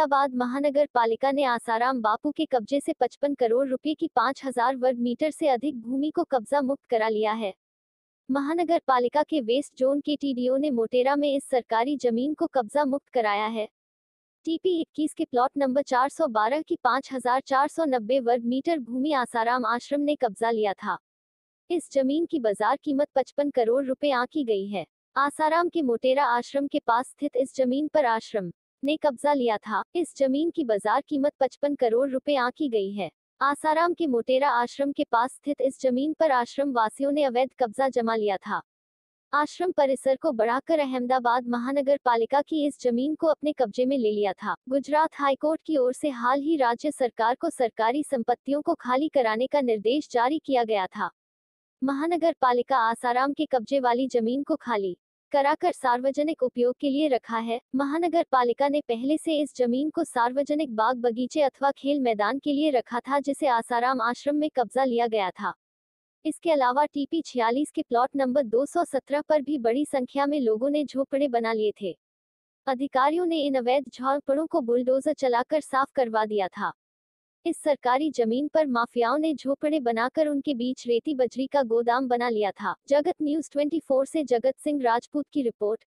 अहमदाबाद महानगर पालिका ने आसाराम बापू के कब्जे से 55 करोड़ रुपए की 5000 वर्ग मीटर से अधिक भूमि को कब्जा मुक्त करा लिया है महानगर पालिका के वेस्ट जोन के टीडीओ ने मोटेरा में इस सरकारी जमीन को कब्जा मुक्त कराया है टीपी 21 के प्लॉट नंबर 412 की 5490 वर्ग मीटर भूमि आसाराम आश्रम ने कब्जा लिया था इस जमीन की बाजार कीमत 55 करोड़ रुपए आंकी गई है आसाराम के मोटेरा आश्रम के पास स्थित इस जमीन पर आश्रम ने कब्जा लिया था इस जमीन की बाजार कीमत 55 करोड़ रुपए आंकी गई है आसाराम के मोटेरा आश्रम के पास स्थित इस जमीन पर आश्रम वासियों ने अवैध कब्जा जमा लिया था आश्रम परिसर को बढ़ाकर अहमदाबाद महानगर पालिका की इस जमीन को अपने कब्जे में ले लिया था गुजरात हाईकोर्ट की ओर से हाल ही राज्य सरकार को सरकारी संपत्तियों को खाली कराने का निर्देश जारी किया गया था महानगर पालिका आसाराम के कब्जे वाली जमीन को खाली कराकर सार्वजनिक उपयोग के लिए रखा है महानगर पालिका ने पहले से इस जमीन को सार्वजनिक बाग बगीचे अथवा खेल मैदान के लिए रखा था जिसे आसाराम आश्रम में कब्जा लिया गया था इसके अलावा टीपी छियालीस के प्लॉट नंबर 217 पर भी बड़ी संख्या में लोगों ने झोपड़े बना लिए थे अधिकारियों ने इन अवैध झोपड़ों को बुलडोजर चलाकर साफ करवा दिया था इस सरकारी जमीन पर माफियाओं ने झोपड़े बनाकर उनके बीच रेती बजरी का गोदाम बना लिया था जगत न्यूज 24 से जगत सिंह राजपूत की रिपोर्ट